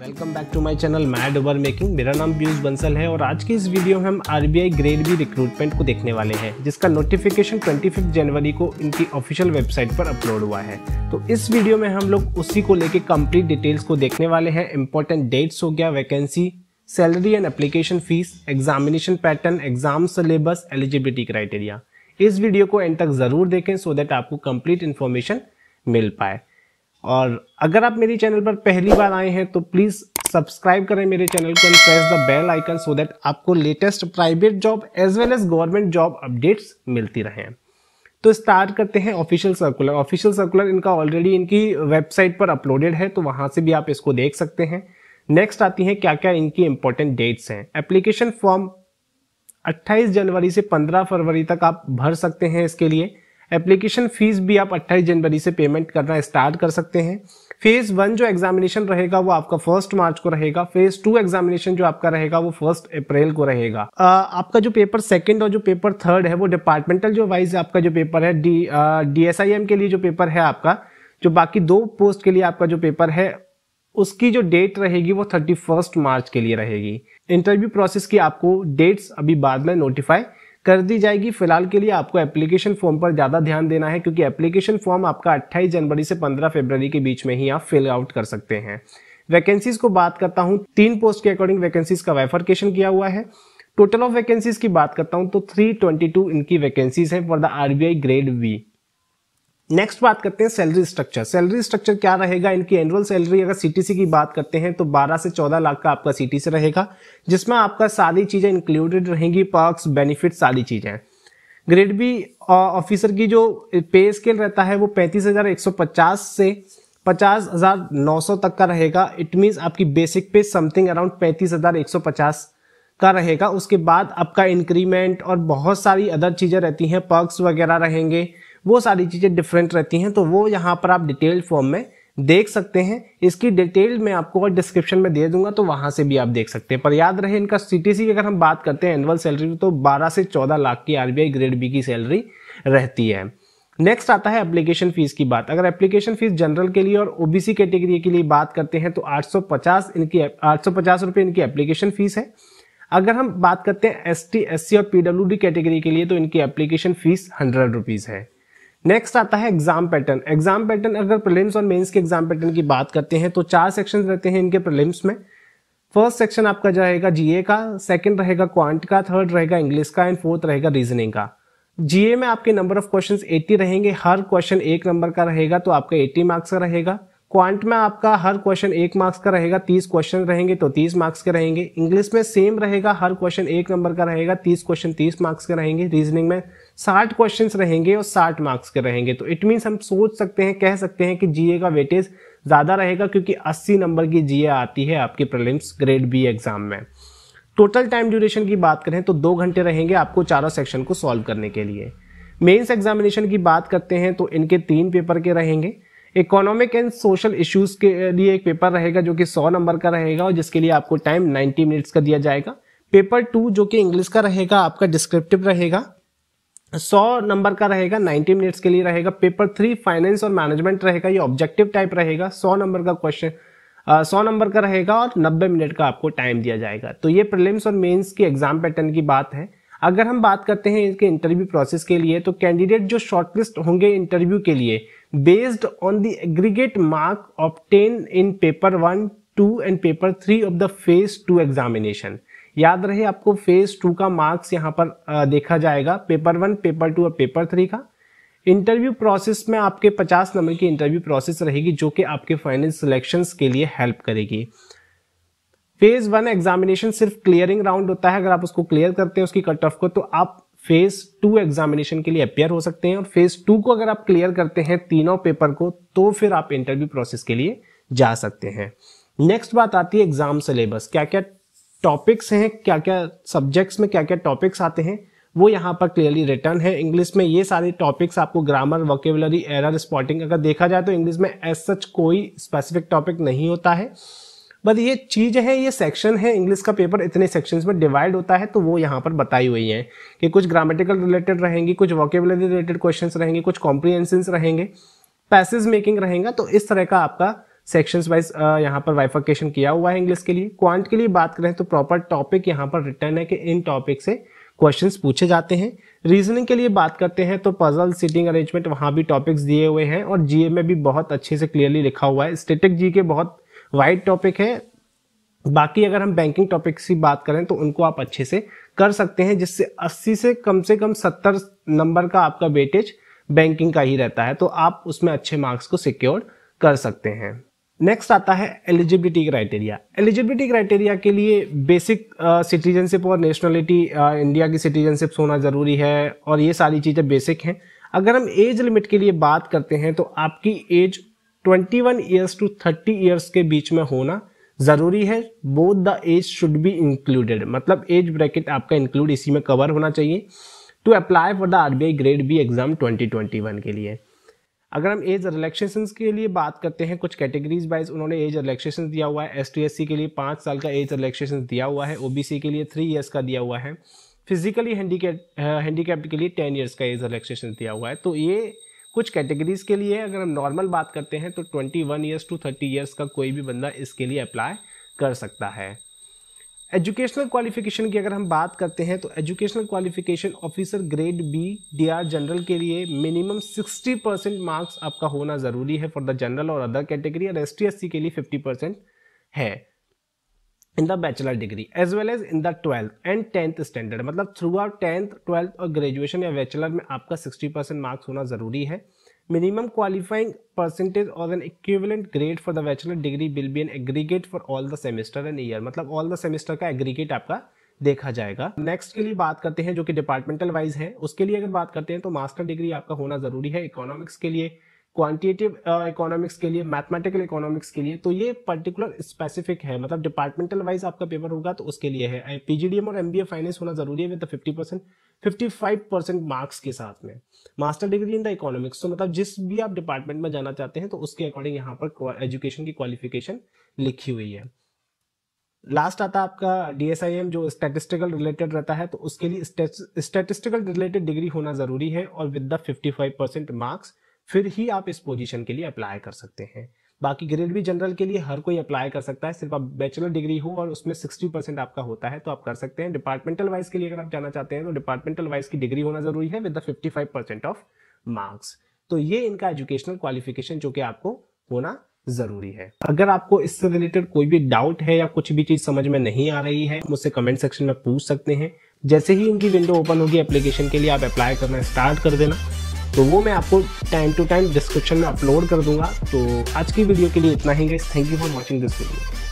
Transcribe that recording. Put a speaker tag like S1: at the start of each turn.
S1: Welcome back to my channel mad over making मेरा नाम पीयूष बंसल है और आज की इस वीडियो में हम आरबीआई ग्रेड बी रिक्रूटमेंट को देखने वाले हैं जिसका नोटिफिकेशन 25 जनवरी को इनकी ऑफिशियल वेबसाइट पर अपलोड हुआ है तो इस वीडियो में हम लोग उसी को लेके कंप्लीट डिटेल्स को देखने वाले हैं इंपॉर्टेंट डेट्स हो गया vacancy salary and application fees examination pattern exam syllabus eligibility criteria इस वीडियो को एंड तक जरूर देखें सो so दैट आपको कंप्लीट इन्फॉर्मेशन मिल पाए और अगर आप मेरे चैनल पर पहली बार आए हैं तो प्लीज़ सब्सक्राइब करें मेरे चैनल को and press the bell icon so that आपको latest private job as well as government job updates मिलती रहें तो स्टार्ट करते हैं ऑफिशियल सर्कुलर ऑफिशियल सर्कुलर इनका ऑलरेडी इनकी वेबसाइट पर अपलोडेड है तो वहाँ से भी आप इसको देख सकते हैं नेक्स्ट आती हैं क्या क्या इनकी इंपॉर्टेंट डेट्स हैं एप्लीकेशन फॉर्म 28 जनवरी से 15 फरवरी तक आप भर सकते हैं इसके लिए एप्लीकेशन फीस भी आप 28 जनवरी से पेमेंट करना स्टार्ट कर सकते हैं फेज वन जो एग्जामिनेशन रहेगा वो आपका फर्स्ट मार्च को रहेगा फेज टू एग्जामिनेशन जो आपका रहेगा वो फर्स्ट अप्रैल को रहेगा आपका जो पेपर सेकंड और जो पेपर थर्ड है वो डिपार्टमेंटल जो वाइज आपका जो पेपर है डी डीएसआईएम के लिए जो पेपर है आपका जो बाकी दो पोस्ट के लिए आपका जो पेपर है उसकी जो डेट रहेगी वो थर्टी मार्च के लिए रहेगी इंटरव्यू प्रोसेस की आपको डेट्स अभी बाद में नोटिफाई कर दी जाएगी फिलहाल के लिए आपको एप्लीकेशन फॉर्म पर ज़्यादा ध्यान देना है क्योंकि एप्लीकेशन फॉर्म आपका 28 जनवरी से 15 फरवरी के बीच में ही आप फिल आउट कर सकते हैं वैकेंसीज को बात करता हूँ तीन पोस्ट के अकॉर्डिंग वैकेंसीज का वेफरकेशन किया हुआ है टोटल ऑफ वैकेंसीज की बात करता हूँ तो 322 इनकी वैकेंसीज हैं for the RBI grade B next बात करते हैं सैलरी स्ट्रक्चर सैलरी स्ट्रक्चर क्या रहेगा इनकी एनुअल सैलरी अगर सीटीसी की बात करते हैं तो 12 से 14 लाख का आपका सीटीसी रहेगा जिसमें आपका सारी चीज़ें इंक्लूडेड रहेंगी पर्क्स बेनिफिट सारी चीज़ें ग्रेड बी ऑफिसर की जो पे स्केल रहता है वो पैंतीस से पचास तक का रहेगा इट मीन्स आपकी बेसिक पे समथिंग अराउंड पैंतीस का रहेगा उसके बाद आपका इंक्रीमेंट और बहुत सारी अदर चीज़ें रहती हैं पर्क्स वगैरह रहेंगे वो सारी चीज़ें डिफरेंट रहती हैं तो वो यहाँ पर आप डिटेल फॉर्म में देख सकते हैं इसकी डिटेल मैं आपको डिस्क्रिप्शन में दे दूंगा तो वहाँ से भी आप देख सकते हैं पर याद रहे इनका सीटीसी की अगर हम बात करते हैं एनुअल सैलरी तो 12 से 14 लाख की आरबीआई ग्रेड बी की सैलरी रहती है नेक्स्ट आता है एप्लीकेशन फीस की बात अगर एप्लीकेशन फीस जनरल के लिए और ओबीसी कैटेगरी के लिए बात करते हैं तो 850 इनकी 850 रुपए इनकी एप्लीकेशन फीस है अगर हम बात करते हैं एस टी और पीडब्ल्यू कैटेगरी के लिए तो इनकी एप्लीकेशन फीस हंड्रेड रुपीज़ है नेक्स्ट आता है एग्जाम पैटर्न एग्जाम पैटर्न अगर प्रिलिम्स और मेंस के एग्जाम पैटर्न की बात करते हैं तो चार सेक्शन रहते हैं इनके प्रिलिम्स में फर्स्ट सेक्शन आपका रहेगा जीए का सेकंड रहेगा क्वांट का थर्ड रहेगा इंग्लिश का एंड फोर्थ रहेगा रीजनिंग का जीए में आपके नंबर ऑफ क्वेश्चंस 80 रहेंगे हर क्वेश्चन एक नंबर का रहेगा तो आपका 80 मार्क्स का रहेगा क्वांट में आपका हर क्वेश्चन एक मार्क्स का रहेगा तीस क्वेश्चन रहेंगे तो तीस मार्क्स के रहेंगे इंग्लिश में सेम रहेगा हर क्वेश्चन एक नंबर का रहेगा तीस क्वेश्चन तीस मार्क्स के रहेंगे रीजनिंग में साठ क्वेश्चन रहेंगे और साठ मार्क्स के रहेंगे तो इट मीन्स हम सोच सकते हैं कह सकते हैं कि जीए का वेटेज ज़्यादा रहेगा क्योंकि अस्सी नंबर की जीए आती है आपके प्रलिम्स ग्रेड बी एग्जाम में टोटल टाइम ड्यूरेशन की बात करें तो दो घंटे रहेंगे आपको चारों सेक्शन को सॉल्व करने के लिए मेंस एग्जामिनेशन की बात करते हैं तो इनके तीन पेपर के रहेंगे इकोनॉमिक एंड सोशल इश्यूज के लिए एक पेपर रहेगा जो कि सौ नंबर का रहेगा और जिसके लिए आपको टाइम नाइन्टी मिनट्स का दिया जाएगा पेपर टू जो कि इंग्लिश का रहेगा आपका डिस्क्रिप्टिव रहेगा सौ नंबर का रहेगा 90 मिनट्स के लिए रहेगा पेपर थ्री फाइनेंस और मैनेजमेंट रहेगा ये ऑब्जेक्टिव टाइप रहेगा सौ नंबर का क्वेश्चन सौ नंबर का रहेगा और नब्बे मिनट का आपको टाइम दिया जाएगा तो ये प्रिलिम्स और मेंस की एग्जाम पैटर्न की बात है अगर हम बात करते हैं इसके इंटरव्यू प्रोसेस के लिए तो कैंडिडेट जो शॉर्टलिस्ट होंगे इंटरव्यू के लिए based on the aggregate mark obtained in paper 1, 2 and paper 3 of the phase 2 examination. याद रहे आपको फेज टू का मार्क्स यहाँ पर देखा जाएगा पेपर वन पेपर टू और पेपर थ्री का इंटरव्यू प्रोसेस में आपके 50 नंबर की इंटरव्यू प्रोसेस रहेगी जो कि आपके फाइनल सिलेक्शंस के लिए हेल्प करेगी फेज वन एग्जामिनेशन सिर्फ क्लियरिंग राउंड होता है अगर आप उसको क्लियर करते हैं उसकी कट ऑफ को तो आप फेज टू एग्जामिनेशन के लिए अपेयर हो सकते हैं और फेज टू को अगर आप क्लियर करते हैं तीनों पेपर को तो फिर आप इंटरव्यू प्रोसेस के लिए जा सकते हैं नेक्स्ट बात आती है एग्जाम सिलेबस क्या क्या टॉपिक्स हैं क्या क्या सब्जेक्ट्स में क्या क्या टॉपिक्स आते हैं वो यहाँ पर क्लियरली रिटर्न है इंग्लिश में ये सारे टॉपिक्स आपको ग्रामर वोकेबलरी एरर स्पॉटिंग अगर देखा जाए तो इंग्लिश में एज सच कोई स्पेसिफिक टॉपिक नहीं होता है बस ये चीज़ है ये सेक्शन है इंग्लिश का पेपर इतने सेक्शन में डिवाइड होता है तो वो यहाँ पर बताई हुई है कि कुछ ग्रामेटिकल रिलेटेड रहेंगी कुछ वॉकेबलरी रिलेटेड क्वेश्चन रहेंगे कुछ कॉम्प्रीहेंसन्स रहेंगे पैसेज मेकिंग रहेगा तो इस तरह का आपका सेक्शंस वाइज यहाँ पर वाइफिकेशन किया हुआ है इंग्लिश के लिए क्वांट के लिए बात करें तो प्रॉपर टॉपिक यहाँ पर रिटर्न है कि इन टॉपिक से क्वेश्चन पूछे जाते हैं रीजनिंग के लिए बात करते हैं तो पजल सिटिंग अरेंजमेंट वहाँ भी टॉपिक्स दिए हुए हैं और जीए में भी बहुत अच्छे से क्लियरली लिखा हुआ है स्टेटिक जी के बहुत वाइड टॉपिक है बाकी अगर हम बैंकिंग टॉपिक की बात करें तो उनको आप अच्छे से कर सकते हैं जिससे 80 से कम से कम 70 नंबर का आपका वेटेज बैंकिंग का ही रहता है तो आप उसमें अच्छे मार्क्स को सिक्योर कर सकते हैं नेक्स्ट आता है एलिजिबिलिटी क्राइटेरिया एलिजिबिलिटी क्राइटेरिया के लिए बेसिक सिटीजनशिप और नेशनलिटी इंडिया की सिटीजनशिप होना ज़रूरी है और ये सारी चीज़ें बेसिक हैं अगर हम एज लिमिट के लिए बात करते हैं तो आपकी age twenty one years to thirty years के बीच में होना ज़रूरी है both the age should be included मतलब एज ब्रैकेट आपका इंक्लूड इसी में कवर होना चाहिए to apply for the R B I grade B exam twenty twenty one के लिए अगर हम एज रिलैक्सेशन के लिए बात करते हैं कुछ कैटेगरीज वाइज उन्होंने एज रिलैक्सेशन दिया हुआ है एस टी एस सी के लिए पाँच साल का एज रिलैक्सेशन दिया हुआ है ओ बी सी के लिए थ्री ईयर्स का दिया हुआ है फिजिकली हैंडीकैप हैंडीकैप्ड के लिए टेन ईयर्स का एज रिलैक्सेशन दिया हुआ है तो ये कुछ कैटेगरीज के लिए अगर हम नॉर्मल बात करते हैं तो twenty one years to thirty years का कोई भी बंदा इसके लिए अप्लाई कर सकता है एजुकेशनल क्वालिफिकेशन की अगर हम बात करते हैं तो educational qualification officer grade B D R general के लिए मिनिमम 60 परसेंट मार्क्स आपका होना ज़रूरी है फॉर द जनरल और अदर कैटेगरी और एस टी एस सी के लिए 50 परसेंट है in the bachelor degree as well as in the twelfth and tenth standard मतलब थ्रू आउट टेंथ ट्वेल्थ और ग्रेजुएशन या बैचलर में आपका सिक्सटी परसेंट मार्क्स होना जरूरी है मिनिमम क्वालिफाइंग परसेंटेज और an equivalent grade for the bachelor degree will be an aggregate for all the semester and year मतलब ऑल द सेमेस्टर का एग्रीगेट आपका देखा जाएगा नेक्स्ट के लिए बात करते हैं जो कि डिपार्टमेंटल वाइज है उसके लिए अगर बात करते हैं तो मास्टर डिग्री आपका होना जरूरी है इकोनॉमिक्स के लिए क्वांटिटेटिव इकोनॉमिक्स uh, के लिए मैथमेटिकल इकोनॉमिक्स के लिए तो ये पर्टिकुलर स्पेसिफिक है मतलब डिपार्टमेंटल वाइज आपका पेपर होगा तो उसके लिए है पीजीडीएम और एमबीए फाइनेंस होना जरूरी है with fifty percent fifty five percent marks के साथ में master degree in the economics तो मतलब जिस भी आप डिपार्टमेंट में जाना चाहते हैं तो उसके अकॉर्डिंग यहाँ पर एजुकेशन की क्वालिफिकेशन लिखी हुई है लास्ट आता है आपका डीएसआईएम जो स्टेटिस्टिकल रिलेटेड रहता है तो उसके लिए स्टेटिस्टिकल रिलेटेड डिग्री होना जरूरी है और with the fifty five percent marks फिर ही आप इस पोजीशन के लिए अप्लाई कर सकते हैं बाकी ग्रेड भी जनरल के लिए हर कोई अप्लाई कर सकता है सिर्फ आप बैचलर डिग्री हो और उसमें 60 परसेंट आपका होता है तो आप कर सकते हैं डिपार्टमेंटल वाइज के लिए अगर आप जाना चाहते हैं तो डिपार्टमेंटल वाइज की डिग्री होना जरूरी है with the 55 percent of marks तो ये इनका एजुकेशनल क्वालिफिकेशन जो कि आपको होना जरूरी है अगर आपको इससे रिलेटेड कोई भी डाउट है या कुछ भी चीज समझ में नहीं आ रही है मुझसे कमेंट सेक्शन में पूछ सकते हैं जैसे ही इनकी विंडो ओपन होगी एप्लीकेशन के लिए आप अप्लाई करना स्टार्ट कर देना तो वो मैं आपको टाइम टू टाइम डिस्क्रिप्शन में अपलोड कर दूंगा तो आज की वीडियो के लिए इतना ही guys thank you for watching this video